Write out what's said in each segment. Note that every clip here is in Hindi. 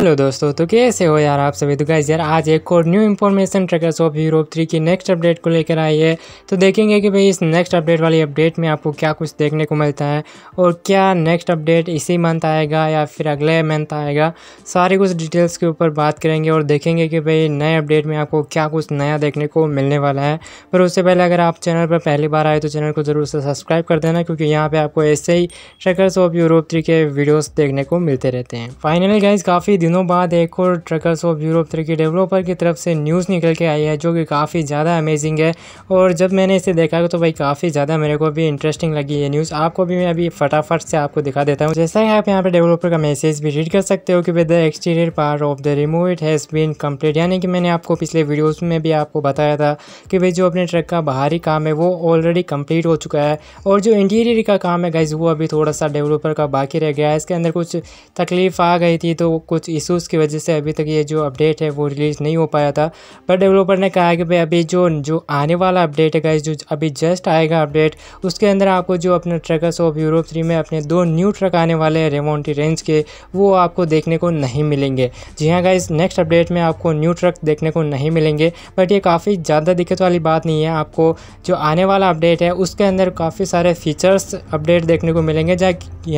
हेलो दोस्तों तो कैसे हो यार आप सभी तो गाइज यार आज एक और new information Truckers of Europe three की नेक्स्ट अपडेट को लेकर आई है तो देखेंगे कि भाई इस नेक्स्ट अपडेट वाली अपडेट में आपको क्या कुछ देखने को मिलता है और क्या नेक्स्ट अपडेट इसी मंथ आएगा या फिर अगले मंथ आएगा सारी कुछ डिटेल्स के ऊपर बात करेंगे और देखेंगे कि भाई नए अपडेट में आपको क्या कुछ नया देखने को मिलने वाला है पर उससे पहले अगर आप चैनल पर पहली बार आए तो चैनल को ज़रूर से सब्सक्राइब कर देना क्योंकि यहाँ पर आपको ऐसे ही ट्रैकर्स ऑफ यूरोप थ्री के वीडियोज़ देखने को मिलते रहते हैं फाइनली गाइज काफ़ी दिनों बाद एक और ट्रकर्स ऑफ यूरोप थ्री की डेवलपर की तरफ से न्यूज़ निकल के आई है जो कि काफ़ी ज़्यादा अमेजिंग है और जब मैंने इसे देखा तो भाई काफ़ी ज़्यादा मेरे को भी इंटरेस्टिंग लगी ये न्यूज़ आपको भी मैं अभी फटाफट से आपको दिखा देता हूँ जैसा कि आप यहाँ पर डेवलपर का मैसेज भी रीड कर सकते हो कि with the exterior part of the remove it has been complete यानी कि मैंने आपको पिछले वीडियोज़ में भी आपको बताया था कि भाई जो अपने ट्रक का बाहरी काम है वो ऑलरेडी कम्प्लीट हो चुका है और जो इंटीरियर का काम है गाइज वो अभी थोड़ा सा डेवलपर का बाकी रह गया है इसके अंदर कुछ तकलीफ आ गई थी तो कुछ इशूज़ की वजह से अभी तक ये जो अपडेट है वो रिलीज़ नहीं हो पाया था पर डेवलपर ने कहा कि भाई अभी जो जो आने वाला अपडेट है गाइज जो अभी जस्ट आएगा अपडेट उसके अंदर आपको जो अपने ट्रकर्स ऑफ यूरोप थ्री में अपने दो न्यू ट्रक आने वाले हैं रेमोन्टी रेंज के वो आपको देखने को नहीं मिलेंगे जी हाँ गाइज नेक्स्ट अपडेट में आपको न्यू ट्रक देखने को नहीं मिलेंगे बट ये काफ़ी ज़्यादा दिक्कत वाली बात नहीं है आपको जो आने वाला अपडेट है उसके अंदर काफ़ी सारे फीचर्स अपडेट देखने को मिलेंगे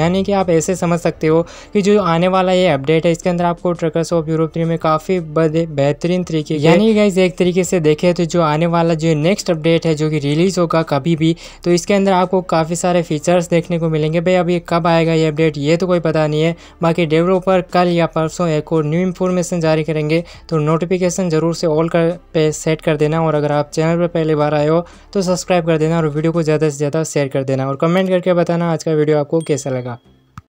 यानी कि आप ऐसे समझ सकते हो कि जो आने वाला ये अपडेट है इसके अंदर आपको ट्रकर्स ऑफ यूरोप थ्री में काफ़ी बेहतरीन तरीके यानी गाइज एक तरीके से देखें तो जो आने वाला जो नेक्स्ट अपडेट है जो कि रिलीज़ होगा कभी भी तो इसके अंदर आपको काफ़ी सारे फीचर्स देखने को मिलेंगे भाई अभी कब आएगा ये अपडेट ये तो कोई पता नहीं है बाकी डेवलपर कल या परसों एक और न्यू इन्फॉर्मेशन जारी करेंगे तो नोटिफिकेशन ज़रूर से ऑल कर पे सेट कर देना और अगर आप चैनल पर पहली बार आए हो तो सब्सक्राइब कर देना और वीडियो को ज़्यादा से ज़्यादा शेयर कर देना और कमेंट करके बताना आज का वीडियो आपको कैसा लगा